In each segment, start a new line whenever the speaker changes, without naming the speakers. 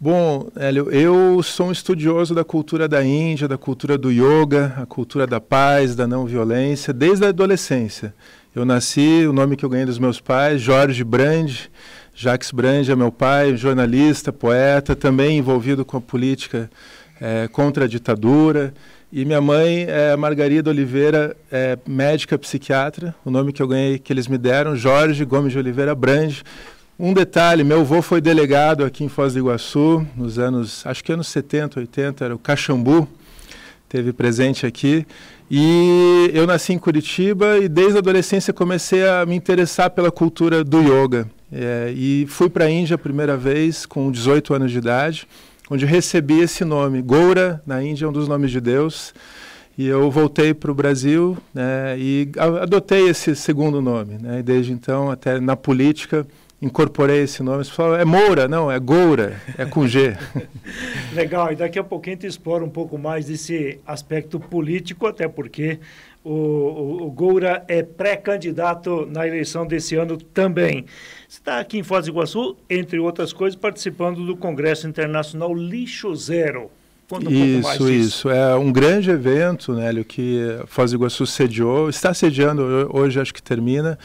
Bom, Hélio, eu sou um estudioso da cultura da Índia, da cultura do yoga, a cultura da paz, da não violência, desde a adolescência. Eu nasci, o nome que eu ganhei dos meus pais, Jorge Brand, Jacques Brand é meu pai, jornalista, poeta, também envolvido com a política é, contra a ditadura. E minha mãe é Margarida Oliveira, é médica psiquiatra, o nome que eu ganhei, que eles me deram, Jorge Gomes de Oliveira Brand, um detalhe, meu avô foi delegado aqui em Foz do Iguaçu nos anos, acho que anos 70, 80, era o Caxambu, teve presente aqui. E eu nasci em Curitiba e desde a adolescência comecei a me interessar pela cultura do yoga. É, e fui para a Índia a primeira vez com 18 anos de idade, onde recebi esse nome. Goura, na Índia, é um dos nomes de Deus. E eu voltei para o Brasil né, e adotei esse segundo nome. Né, e desde então, até na política, incorporei esse nome. Você falou, é Moura, não, é Goura, é com G.
Legal, e daqui a pouquinho a gente explora um pouco mais desse aspecto político, até porque o, o, o Goura é pré-candidato na eleição desse ano também. Está aqui em Foz do Iguaçu, entre outras coisas, participando do Congresso Internacional Lixo Zero. Conta um isso, isso.
É um grande evento, né? Nélio, que Foz do Iguaçu sediou, está sediando, hoje acho que termina,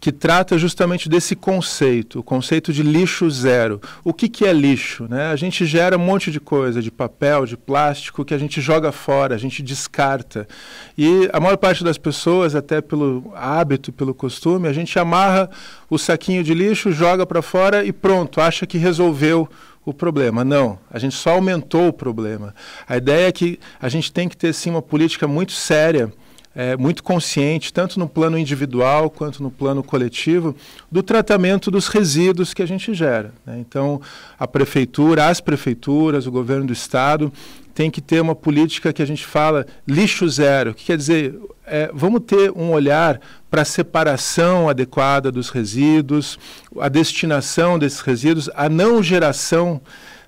que trata justamente desse conceito, o conceito de lixo zero. O que, que é lixo? Né? A gente gera um monte de coisa, de papel, de plástico, que a gente joga fora, a gente descarta. E a maior parte das pessoas, até pelo hábito, pelo costume, a gente amarra o saquinho de lixo, joga para fora e pronto, acha que resolveu o problema. Não, a gente só aumentou o problema. A ideia é que a gente tem que ter sim uma política muito séria. É, muito consciente, tanto no plano individual quanto no plano coletivo, do tratamento dos resíduos que a gente gera. Né? Então, a prefeitura, as prefeituras, o governo do estado tem que ter uma política que a gente fala lixo zero, que quer dizer, é, vamos ter um olhar para a separação adequada dos resíduos, a destinação desses resíduos, a não geração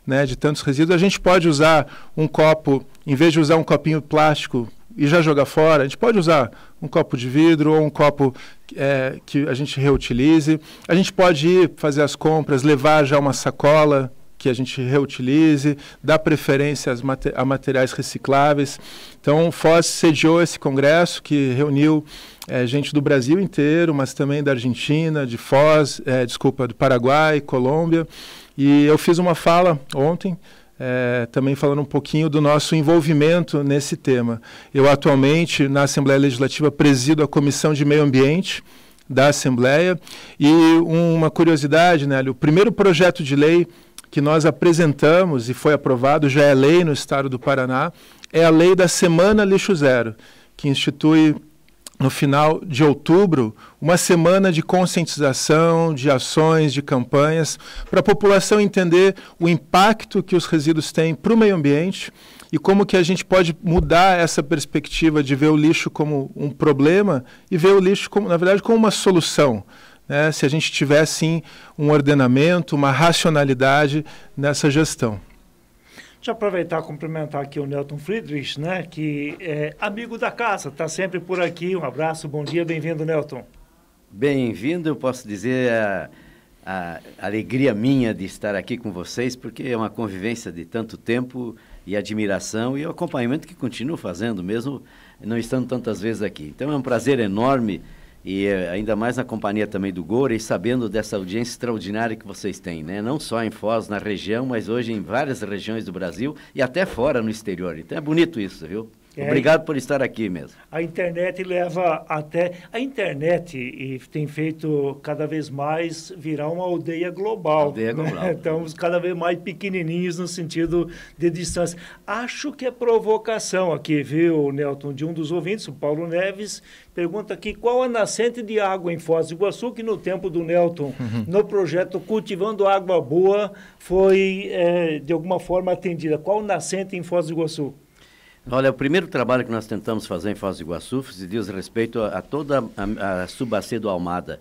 né, de tantos resíduos. A gente pode usar um copo, em vez de usar um copinho plástico e já jogar fora, a gente pode usar um copo de vidro ou um copo é, que a gente reutilize. A gente pode ir fazer as compras, levar já uma sacola que a gente reutilize, dá preferência mate a materiais recicláveis. Então, FOS sediou esse congresso que reuniu é, gente do Brasil inteiro, mas também da Argentina, de Foz, é, desculpa, do Paraguai, Colômbia. E eu fiz uma fala ontem, é, também falando um pouquinho do nosso envolvimento nesse tema. Eu atualmente, na Assembleia Legislativa, presido a Comissão de Meio Ambiente da Assembleia. E uma curiosidade, né, o primeiro projeto de lei que nós apresentamos e foi aprovado, já é lei no estado do Paraná, é a lei da Semana Lixo Zero, que institui no final de outubro uma semana de conscientização, de ações, de campanhas, para a população entender o impacto que os resíduos têm para o meio ambiente e como que a gente pode mudar essa perspectiva de ver o lixo como um problema e ver o lixo como, na verdade, como uma solução né, se a gente tivesse sim um ordenamento, uma racionalidade nessa gestão.
Deixa eu aproveitar e cumprimentar aqui o Nelton Friedrich, né, que é amigo da casa, está sempre por aqui. Um abraço, bom dia, bem-vindo, Nelton.
Bem-vindo, posso dizer a, a, alegria minha de estar aqui com vocês, porque é uma convivência de tanto tempo e admiração e o acompanhamento que continuo fazendo, mesmo não estando tantas vezes aqui. Então é um prazer enorme e eh, ainda mais na companhia também do Gore e sabendo dessa audiência extraordinária que vocês têm, né? Não só em Foz, na região, mas hoje em várias regiões do Brasil e até fora no exterior. Então é bonito isso, viu? É, Obrigado por estar aqui mesmo.
A internet leva até. A internet e tem feito cada vez mais virar uma aldeia global. Aldeia global. Né? Estamos cada vez mais pequenininhos no sentido de distância. Acho que é provocação aqui, viu, Nelton? De um dos ouvintes, o Paulo Neves, pergunta aqui qual a nascente de água em Foz do Iguaçu, que no tempo do Nelton, uhum. no projeto Cultivando Água Boa, foi é, de alguma forma atendida. Qual nascente em Foz do Iguaçu?
Olha, o primeiro trabalho que nós tentamos fazer em Foz do Iguaçu se diz respeito a, a toda a, a subbacia do Almada,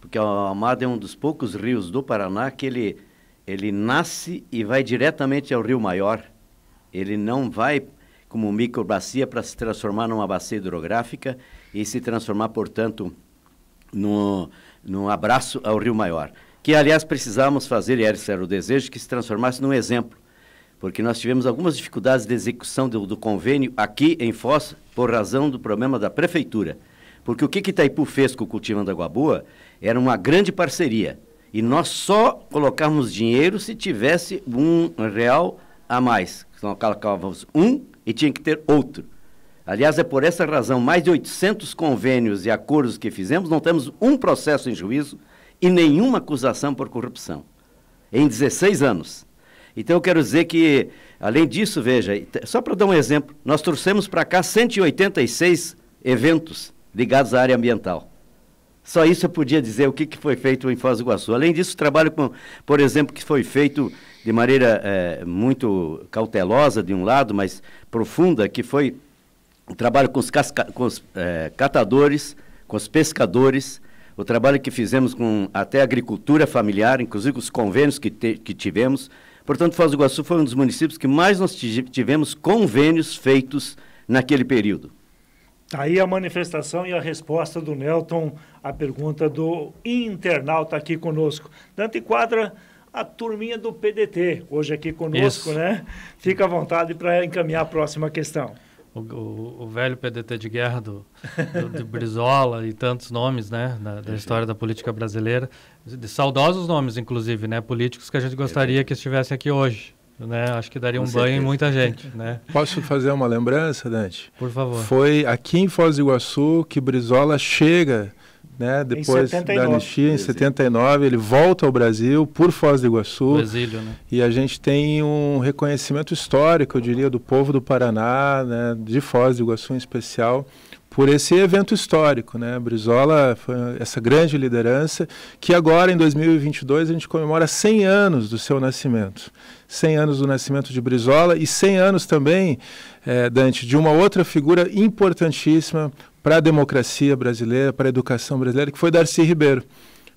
porque o Almada é um dos poucos rios do Paraná que ele, ele nasce e vai diretamente ao Rio Maior. Ele não vai como microbacia para se transformar numa bacia hidrográfica e se transformar, portanto, no, num abraço ao Rio Maior. Que, aliás, precisávamos fazer, e esse era o desejo, que se transformasse num exemplo porque nós tivemos algumas dificuldades de execução do, do convênio aqui em Foz por razão do problema da prefeitura. Porque o que, que Itaipu fez com o Cultivando Água Boa era uma grande parceria. E nós só colocávamos dinheiro se tivesse um real a mais. Então colocávamos um e tinha que ter outro. Aliás, é por essa razão, mais de 800 convênios e acordos que fizemos, não temos um processo em juízo e nenhuma acusação por corrupção. Em 16 anos. Então eu quero dizer que, além disso, veja, só para dar um exemplo, nós trouxemos para cá 186 eventos ligados à área ambiental. Só isso eu podia dizer o que, que foi feito em Foz do Iguaçu. Além disso, trabalho com, por exemplo, que foi feito de maneira é, muito cautelosa, de um lado, mas profunda, que foi o trabalho com os, casca, com os é, catadores, com os pescadores, o trabalho que fizemos com até a agricultura familiar, inclusive os convênios que, te, que tivemos, Portanto, Foz do Iguaçu foi um dos municípios que mais nós tivemos convênios feitos naquele período.
Tá aí a manifestação e a resposta do Nelton à pergunta do internauta aqui conosco. Dante Quadra, a turminha do PDT, hoje aqui conosco, Isso. né? Fica à vontade para encaminhar a próxima questão
o, o, velho PDT de guerra do, do, de Brizola e tantos nomes, né, da, da história da política brasileira, de saudosos nomes, inclusive, né, políticos que a gente gostaria que estivessem aqui hoje.
Né? Acho que daria um banho em muita gente, né? Posso fazer uma lembrança, Dante? Por favor. Foi aqui em Foz do Iguaçu que Brizola chega né? Depois da anistia, em 79, ele volta ao Brasil por Foz do Iguaçu. né? E a gente tem um reconhecimento histórico, eu diria, do povo do Paraná, né? de Foz do Iguaçu em especial, por esse evento histórico, né? Brizola foi essa grande liderança que agora em 2022 a gente comemora 100 anos do seu nascimento. 100 anos do nascimento de Brizola e 100 anos também, eh, Dante, de uma outra figura importantíssima para a democracia brasileira, para a educação brasileira, que foi Darcy Ribeiro,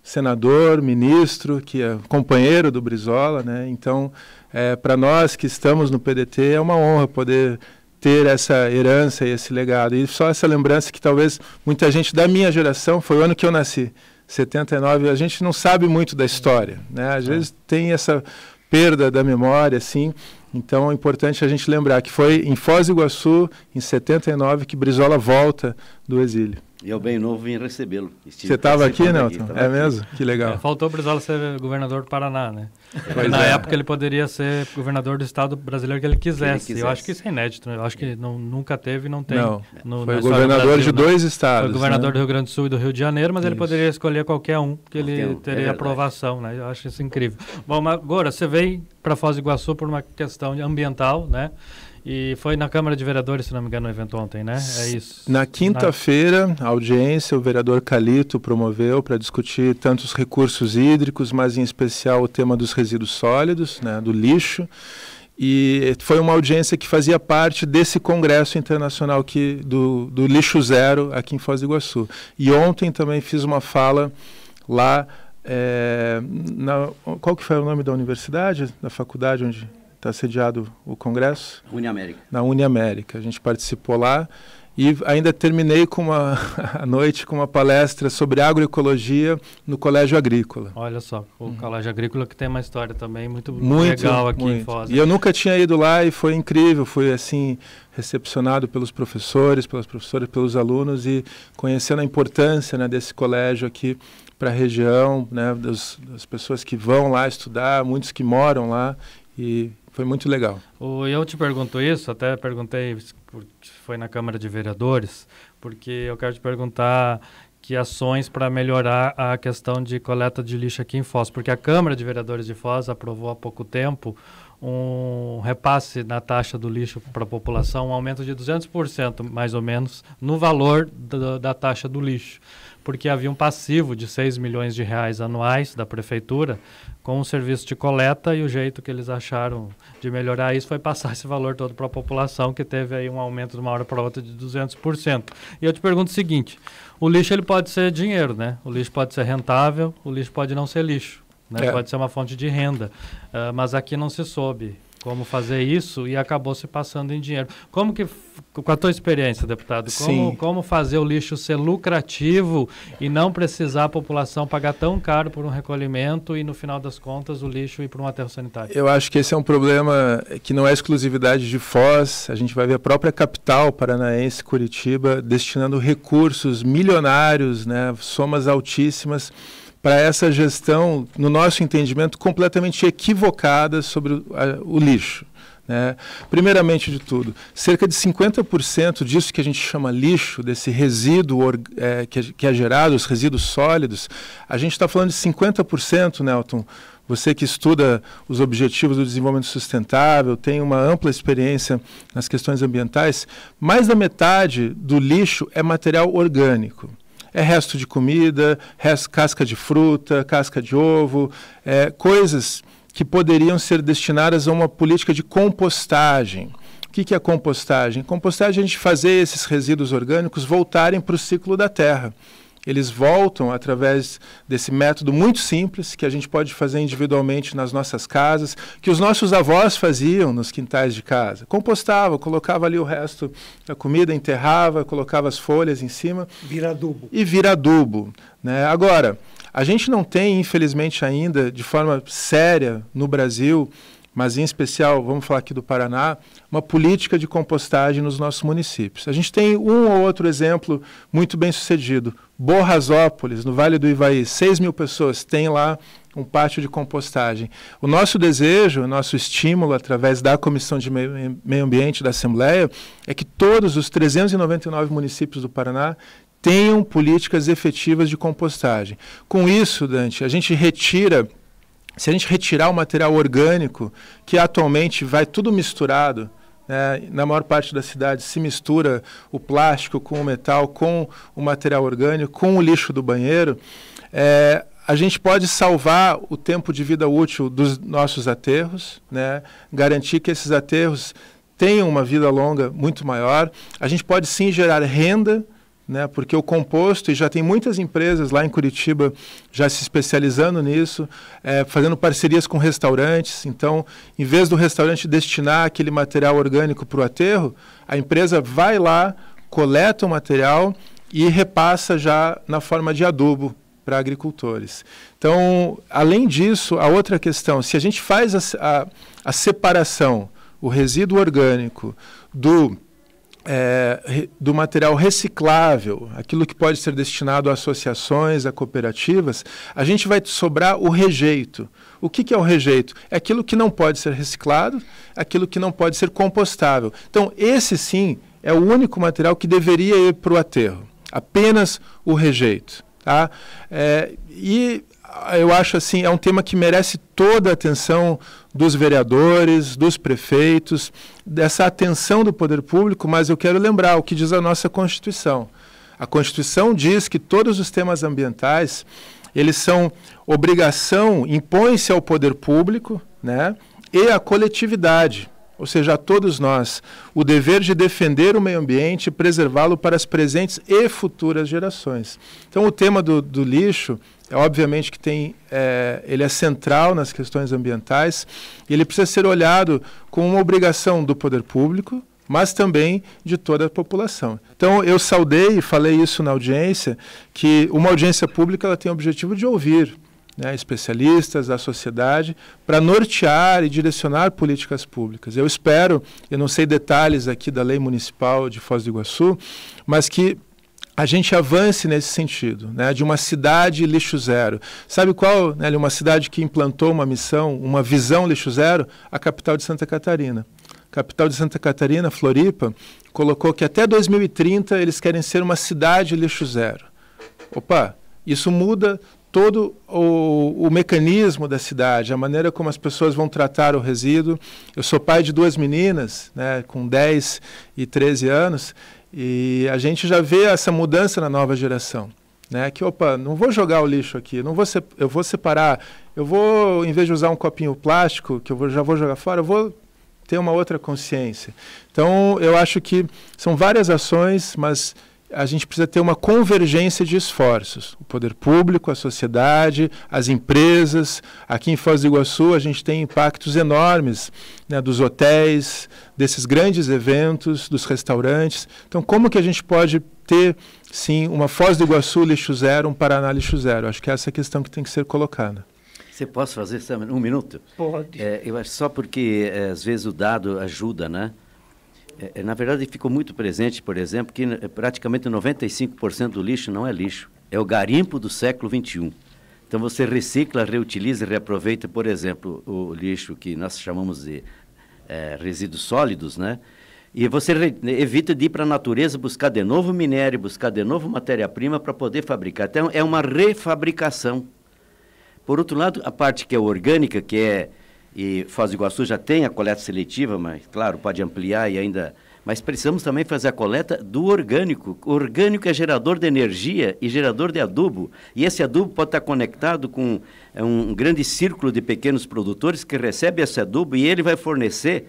senador, ministro, que é companheiro do Brizola, né? Então, é, para nós que estamos no PDT, é uma honra poder ter essa herança e esse legado. E só essa lembrança que talvez muita gente da minha geração, foi o ano que eu nasci, 79, a gente não sabe muito da história, né? Às vezes tem essa perda da memória, assim, então é importante a gente lembrar que foi em Foz do Iguaçu, em 79, que Brizola volta do exílio.
E eu, bem novo, vim recebê-lo. Você estava aqui, Nelton? Aqui, é aqui. mesmo?
Que legal.
É, faltou o Brizola ser governador do Paraná, né? Pois Na é. época ele poderia ser governador do estado brasileiro que ele quisesse. Que ele quisesse. Eu acho que isso é inédito. Né? Eu acho que é. não, nunca teve e não tem. Não. No, foi governador Brasil, de né? dois estados. Foi governador né? do Rio Grande do Sul e do Rio de Janeiro, mas isso. ele poderia escolher qualquer um que ele então, teria é aprovação, né? Eu acho isso incrível. Bom, agora você veio para Foz do Iguaçu por uma questão ambiental, né? E foi na Câmara de Vereadores, se não me engano, o evento ontem, né? É
isso. Na quinta-feira, a audiência, o vereador Calito promoveu para discutir tanto os recursos hídricos, mas em especial o tema dos resíduos sólidos, né, do lixo. E foi uma audiência que fazia parte desse congresso internacional que, do, do Lixo Zero aqui em Foz do Iguaçu. E ontem também fiz uma fala lá. É, na, qual que foi o nome da universidade, da faculdade onde está sediado o congresso. Uniamérica. Na Uniamérica. A gente participou lá e ainda terminei com uma a noite com uma palestra sobre agroecologia no Colégio Agrícola.
Olha só, o uhum. Colégio Agrícola que tem uma história também muito, muito legal aqui muito. em Foz. E né? eu
nunca tinha ido lá e foi incrível, fui assim recepcionado pelos professores, pelas professoras, pelos alunos e conhecendo a importância né, desse colégio aqui para a região, né, das, das pessoas que vão lá estudar, muitos que moram lá e foi muito legal.
O, eu te pergunto isso, até perguntei, foi na Câmara de Vereadores, porque eu quero te perguntar que ações para melhorar a questão de coleta de lixo aqui em Foz, porque a Câmara de Vereadores de Foz aprovou há pouco tempo um repasse na taxa do lixo para a população, um aumento de 200% mais ou menos no valor da, taxa do lixo, porque havia um passivo de 6 milhões de reais anuais da prefeitura com o serviço de coleta e o jeito que eles acharam de melhorar isso foi passar esse valor todo para a população, que teve aí um aumento de uma hora para outra de 200%. E eu te pergunto o seguinte, o lixo ele pode ser dinheiro, né? O lixo pode ser rentável, o lixo pode não ser lixo né? é. pode ser uma fonte de renda. Uh, mas aqui não se soube como fazer isso e acabou se passando em dinheiro. Como que, com a tua experiência, deputado, como, como fazer o lixo ser lucrativo e não precisar a população pagar tão caro por um recolhimento e, no final das contas, o lixo ir para um aterro sanitário? Eu
acho que esse é um problema que não é exclusividade de Foz. A gente vai ver a própria capital paranaense, Curitiba, destinando recursos milionários, né, somas altíssimas, para essa gestão, no nosso entendimento, completamente equivocada sobre o, a, o lixo. Né? Primeiramente de tudo, cerca de 50% disso que a gente chama lixo, desse resíduo é, que, é, que é gerado, os resíduos sólidos, a gente está falando de 50%, Nelton. Você que estuda os objetivos do desenvolvimento sustentável, tem uma ampla experiência nas questões ambientais, mais da metade do lixo é material orgânico é resto de comida, casca de fruta, casca de ovo, é, coisas que poderiam ser destinadas a uma política de compostagem. O que, que é compostagem? Compostagem é a gente fazer esses resíduos orgânicos voltarem para o ciclo da terra eles voltam através desse método muito simples que a gente pode fazer individualmente nas nossas casas, que os nossos avós faziam nos quintais de casa. Compostava, colocava ali o resto da comida, enterrava, colocava as folhas em cima.
Vira adubo.
E vira adubo. Né? Agora, a gente não tem, infelizmente, ainda, de forma séria no Brasil, mas em especial, vamos falar aqui do Paraná, uma política de compostagem nos nossos municípios. A gente tem um ou outro exemplo muito bem sucedido. Borrasópolis, no Vale do Ivaí, 6 mil pessoas têm lá um pátio de compostagem. O nosso desejo, o nosso estímulo, através da Comissão de Meio Ambiente da Assembleia, é que todos os 399 municípios do Paraná tenham políticas efetivas de compostagem. Com isso, Dante, a gente retira se a gente retirar o material orgânico, que atualmente vai tudo misturado, né? na maior parte da cidade se mistura o plástico com o metal, com o material orgânico, com o lixo do banheiro, é, a gente pode salvar o tempo de vida útil dos nossos aterros, né? garantir que esses aterros tenham uma vida longa muito maior. A gente pode sim gerar renda né? Porque o composto e já tem muitas empresas lá em Curitiba já se especializando nisso, é, fazendo parcerias com restaurantes. Então, em vez do restaurante destinar aquele material orgânico para o aterro, a empresa vai lá coleta o material e repassa já na forma de adubo para agricultores. Então, além disso, a outra questão, se a gente faz a, a, a separação, o resíduo orgânico do é, do material reciclável, aquilo que pode ser destinado a associações, a cooperativas, a gente vai sobrar o rejeito. O que, que é o rejeito? É aquilo que não pode ser reciclado, aquilo que não pode ser compostável. Então, esse sim é o único material que deveria ir para o aterro. Apenas o rejeito. Tá? É, e eu acho assim, é um tema que merece toda a atenção dos vereadores, dos prefeitos, dessa atenção do poder público, mas eu quero lembrar o que diz a nossa Constituição. A Constituição diz que todos os temas ambientais, eles são obrigação, impõe-se ao poder público, né? E à coletividade ou seja, a todos nós, o dever de defender o meio ambiente e preservá-lo para as presentes e futuras gerações. Então, o tema do, do lixo é obviamente que tem, é, ele é central nas questões ambientais e ele precisa ser olhado com uma obrigação do poder público, mas também de toda a população. Então, eu saudei e falei isso na audiência, que uma audiência pública ela tem o objetivo de ouvir né, especialistas da sociedade para nortear e direcionar políticas públicas. Eu espero, eu não sei detalhes aqui da lei municipal de Foz do Iguaçu, mas que a gente avance nesse sentido, né? de uma cidade lixo zero. Sabe qual, né, uma cidade que implantou uma missão, uma visão lixo zero? A capital de Santa Catarina. A capital de Santa Catarina, Floripa, colocou que até 2030 eles querem ser uma cidade lixo zero. Opa, isso muda todo o, o, mecanismo da cidade, a maneira como as pessoas vão tratar o resíduo. Eu sou pai de duas meninas, né, com 10 e 13 anos, e a gente já vê essa mudança na nova geração. Né? Que, opa, não vou jogar o lixo aqui, não vou eu vou separar, eu vou, em vez de usar um copinho plástico, que eu vou, já vou jogar fora, eu vou ter uma outra consciência. Então, eu acho que são várias ações, mas a gente precisa ter uma convergência de esforços. O poder público, a sociedade, as empresas. Aqui em Foz do Iguaçu, a gente tem impactos enormes né, dos hotéis, desses grandes eventos, dos restaurantes. Então, como que a gente pode ter, sim, uma Foz do Iguaçu lixo zero, um Paraná lixo zero? Acho que é essa é a questão que tem que ser colocada.
Você pode fazer, um minuto? Pode. É, eu acho só porque, eh, às vezes, o dado ajuda, né? É, é, na verdade, ficou muito presente, por exemplo, que é, praticamente 95% do lixo não é lixo, é o garimpo do século XXI. Então você recicla, reutiliza e reaproveita, por exemplo, o lixo que nós chamamos de é, resíduos sólidos, né? E você evita de ir para a natureza buscar de novo minério, buscar de novo matéria-prima para poder fabricar. Então é uma refabricação. Por outro lado, a parte que é orgânica, que é e Foz do Iguaçu já tem a coleta seletiva, mas claro, pode ampliar e ainda. Mas precisamos também fazer a coleta do orgânico. O orgânico é gerador de energia e gerador de adubo. E esse adubo pode estar conectado com é, um grande círculo de pequenos produtores que recebe esse adubo e ele vai fornecer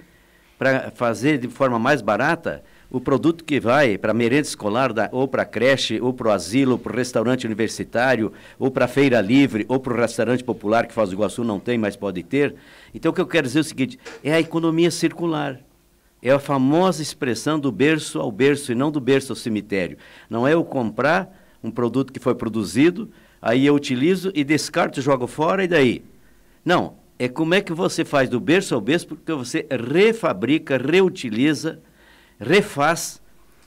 para fazer de forma mais barata o produto que vai para a merenda escolar da, ou para a creche, ou para o asilo, ou para o restaurante universitário, ou para a feira livre, ou para o restaurante popular que Foz do Iguaçu não tem, mas pode ter. Então o que eu quero dizer é o seguinte, é a economia circular. É a famosa expressão do berço ao berço e não do berço ao cemitério. Não é eu comprar um produto que foi produzido, aí eu utilizo e descarto, jogo fora e daí? Não, é como é que você faz do berço ao berço, porque você refabrica, reutiliza, refaz,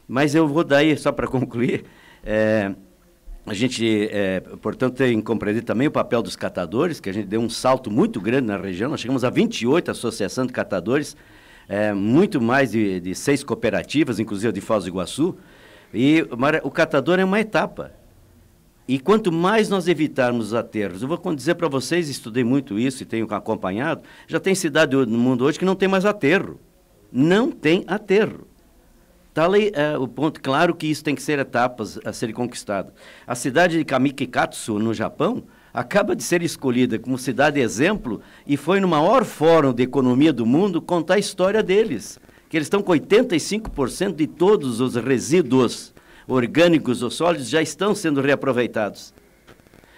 mas eu vou daí, só para concluir, é, a gente, é, portanto, tem que compreender também o papel dos catadores, que a gente deu um salto muito grande na região, nós chegamos a 28 associações de catadores, é, muito mais de, de, seis cooperativas, inclusive a de Foz do Iguaçu, e o catador é uma etapa. E quanto mais nós evitarmos os aterros, eu vou dizer para vocês, estudei muito isso e tenho acompanhado, já tem cidade no mundo hoje que não tem mais aterro. Não tem aterro. Está ali uh, o ponto. Claro que isso tem que ser etapas a ser conquistado. A cidade de Kamikikatsu, no Japão, acaba de ser escolhida como cidade exemplo e foi no maior fórum de economia do mundo contar a história deles. Que eles estão com 85% de todos os resíduos orgânicos ou sólidos já estão sendo reaproveitados.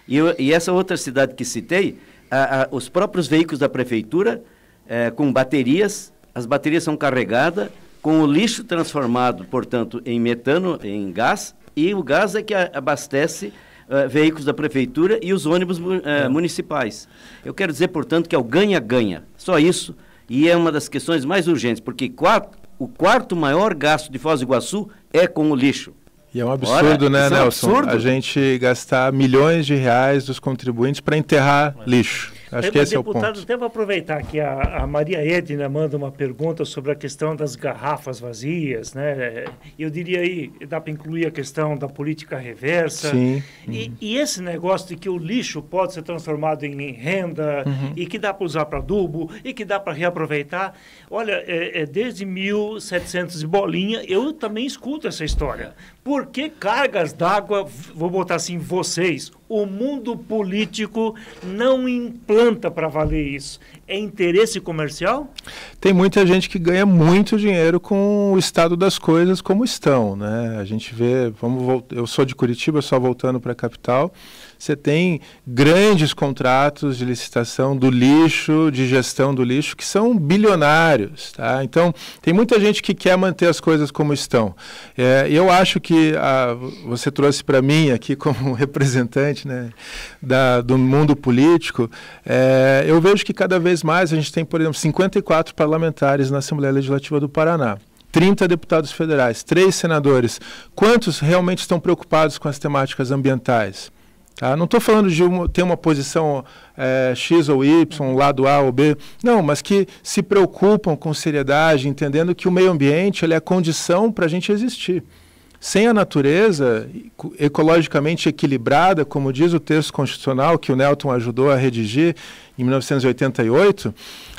E, e essa outra cidade que citei, a, a, os próprios veículos da prefeitura, é, com baterias, as baterias são carregadas com o lixo transformado, portanto, em metano, em gás, e o gás é que abastece Uh, veículos da prefeitura e os ônibus uh, é. municipais. Eu quero dizer, portanto, que é o ganha-ganha, só isso. E é uma das questões mais urgentes, porque quatro, o quarto maior gasto de Foz do Iguaçu é com o lixo.
E é um absurdo, Ora, né, é Nelson? É absurdo. A gente gastar milhões de reais dos contribuintes para enterrar lixo. Acho que esse é o ponto.
Devo aproveitar que a, a, Maria Edna manda uma pergunta sobre a questão das garrafas vazias, né? Eu diria aí, dá para incluir a questão da política reversa. Sim. E, e, esse negócio de que o lixo pode ser transformado em renda uhum. e que dá para usar para adubo e que dá para reaproveitar. Olha, é, é desde 1700 e bolinha, eu também escuto essa história. Por que cargas d'água, vou botar assim, vocês, o mundo político não implanta para valer isso. É interesse comercial?
Tem muita gente que ganha muito dinheiro com o estado das coisas como estão, né? A gente vê, vamos eu sou de Curitiba, só voltando para a capital. Você tem grandes contratos de licitação do lixo, de gestão do lixo, que são bilionários. Tá? Então, tem muita gente que quer manter as coisas como estão. É, eu acho que a, ah, você trouxe para mim aqui como representante né, da, do mundo político, é, eu vejo que cada vez mais a gente tem, por exemplo, 54 parlamentares na Assembleia Legislativa do Paraná. 30 deputados federais, 3 senadores. Quantos realmente estão preocupados com as temáticas ambientais? Tá? Não estou falando de uma, ter uma posição é, X ou Y, lado A ou B, não, mas que se preocupam com seriedade, entendendo que o meio ambiente ele é a condição para a gente existir. Sem a natureza ecologicamente equilibrada, como diz o texto constitucional que o Nelton ajudou a redigir em 1988,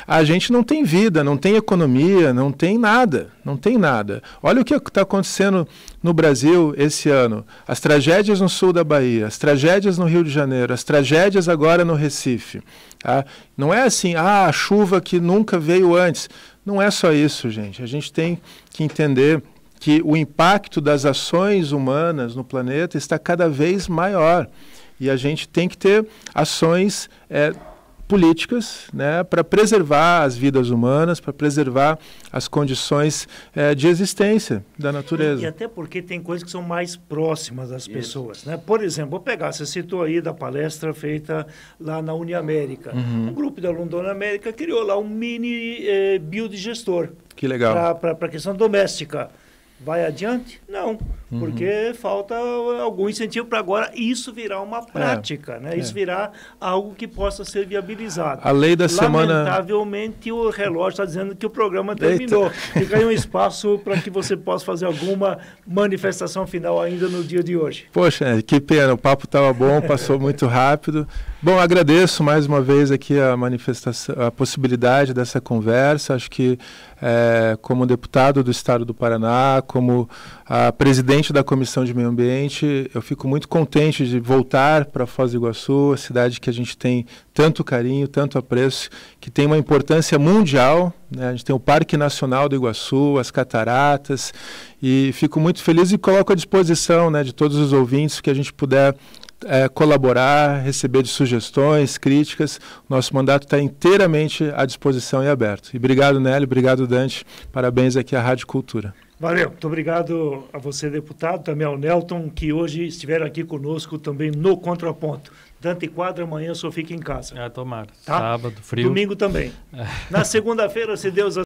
a gente não tem vida, não tem economia, não tem nada, não tem nada. Olha o que está acontecendo no Brasil esse ano: as tragédias no sul da Bahia, as tragédias no Rio de Janeiro, as tragédias agora no Recife. Tá? Não é assim, ah, a chuva que nunca veio antes. Não é só isso, gente. A gente tem que entender que o impacto das ações humanas no planeta está cada vez maior. E a gente tem que ter ações é, políticas né, para preservar as vidas humanas, para preservar as condições é, de existência da natureza. E,
e, até porque tem coisas que são mais próximas das Isso. pessoas. Né? Por exemplo, vou pegar, você citou aí da palestra feita lá na Uniamérica. Uhum. Um grupo da Londona América criou lá um mini eh, biodigestor.
Que legal.
Para a questão doméstica vai adiante? Não, uhum. porque falta algum incentivo para agora isso virar uma é, prática, né? é, né? É. Isso virar algo que possa ser viabilizado. A lei da semana... Lamentavelmente, o relógio está dizendo que o programa terminou. Fica aí um espaço para que você possa fazer alguma manifestação final ainda no dia de hoje.
Poxa, que pena, o papo estava bom, passou muito rápido. Bom, agradeço mais uma vez aqui a manifestação, a possibilidade dessa conversa. Acho que é, como deputado do Estado do Paraná, como ah, presidente da Comissão de Meio Ambiente, eu fico muito contente de voltar para Foz do Iguaçu, a cidade que a gente tem tanto carinho, tanto apreço, que tem uma importância mundial. Né? A gente tem o Parque Nacional do Iguaçu, as cataratas, e fico muito feliz e coloco à disposição né, de todos os ouvintes que a gente puder é, colaborar, receber de sugestões, críticas. Nosso mandato está inteiramente à disposição e aberto. E obrigado, Nélio, obrigado, Dante. Parabéns aqui à Rádio Cultura.
Valeu, muito obrigado a você, deputado, também ao Nelton, que hoje estiveram aqui conosco também no Contraponto. Dante Quadra, amanhã só fica em casa. Ah, tomara. Tá? Sábado, frio. Domingo também. É. Na segunda-feira, se Deus